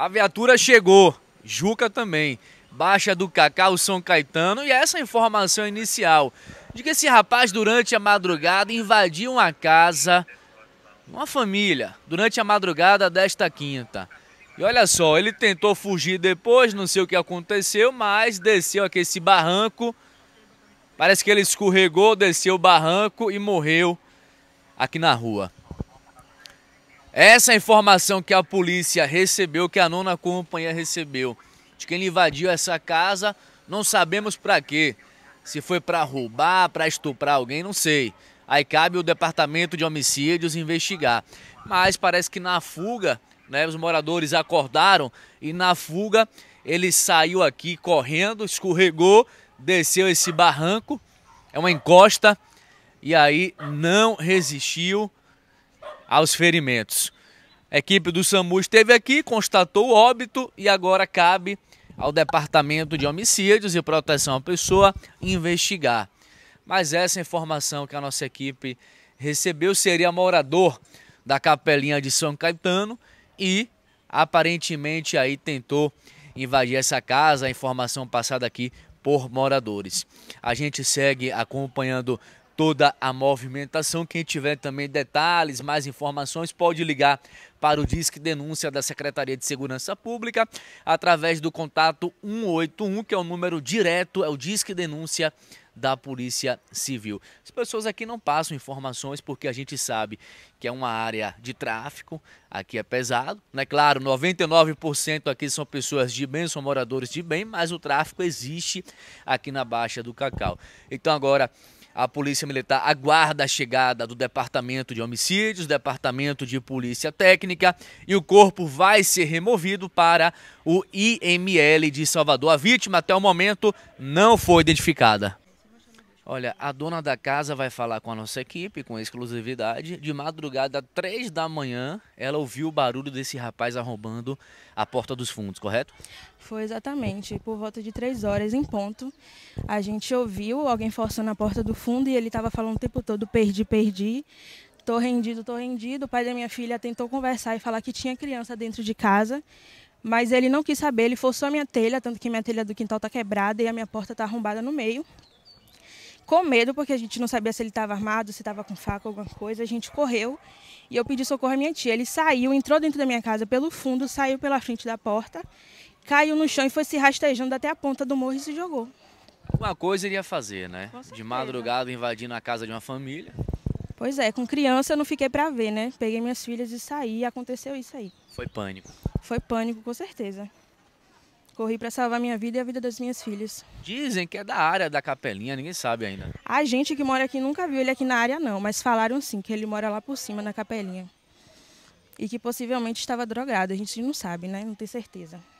A viatura chegou, Juca também. Baixa do Cacau, São Caetano e é essa informação inicial de que esse rapaz durante a madrugada invadiu uma casa, uma família, durante a madrugada desta quinta. E olha só, ele tentou fugir depois, não sei o que aconteceu, mas desceu aqui esse barranco. Parece que ele escorregou, desceu o barranco e morreu aqui na rua. Essa informação que a polícia recebeu, que a nona companhia recebeu, de quem invadiu essa casa, não sabemos para quê. Se foi para roubar, para estuprar alguém, não sei. Aí cabe o departamento de homicídios investigar. Mas parece que na fuga, né, os moradores acordaram e na fuga ele saiu aqui correndo, escorregou, desceu esse barranco, é uma encosta, e aí não resistiu aos ferimentos. A equipe do SAMU esteve aqui, constatou o óbito e agora cabe ao Departamento de Homicídios e Proteção à Pessoa investigar. Mas essa informação que a nossa equipe recebeu seria morador da Capelinha de São Caetano e aparentemente aí tentou invadir essa casa, a informação passada aqui por moradores. A gente segue acompanhando toda a movimentação. Quem tiver também detalhes, mais informações, pode ligar para o Disque Denúncia da Secretaria de Segurança Pública através do contato 181, que é o número direto, é o Disque Denúncia da Polícia Civil. As pessoas aqui não passam informações porque a gente sabe que é uma área de tráfico, aqui é pesado, né? Claro, 99% aqui são pessoas de bem, são moradores de bem, mas o tráfico existe aqui na Baixa do Cacau. Então agora a Polícia Militar aguarda a chegada do Departamento de Homicídios, Departamento de Polícia Técnica e o corpo vai ser removido para o IML de Salvador. A vítima, até o momento, não foi identificada. Olha, a dona da casa vai falar com a nossa equipe, com exclusividade. De madrugada, três da manhã, ela ouviu o barulho desse rapaz arrombando a porta dos fundos, correto? Foi exatamente. Por volta de três horas em ponto, a gente ouviu alguém forçando a porta do fundo e ele estava falando o tempo todo: perdi, perdi. Tô rendido, tô rendido. O pai da minha filha tentou conversar e falar que tinha criança dentro de casa. Mas ele não quis saber, ele forçou a minha telha, tanto que minha telha do quintal está quebrada e a minha porta está arrombada no meio com medo, porque a gente não sabia se ele estava armado, se estava com faca alguma coisa. A gente correu e eu pedi socorro à minha tia. Ele saiu, entrou dentro da minha casa pelo fundo, saiu pela frente da porta, caiu no chão e foi se rastejando até a ponta do morro e se jogou. Uma coisa iria fazer, né? De madrugada invadindo a casa de uma família. Pois é, com criança eu não fiquei para ver, né? Peguei minhas filhas e saí, aconteceu isso aí. Foi pânico. Foi pânico, com certeza. Corri para salvar minha vida e a vida das minhas filhas. Dizem que é da área da capelinha, ninguém sabe ainda. A gente que mora aqui nunca viu ele aqui na área, não, mas falaram sim que ele mora lá por cima, na capelinha. E que possivelmente estava drogado, a gente não sabe, né? Não tem certeza.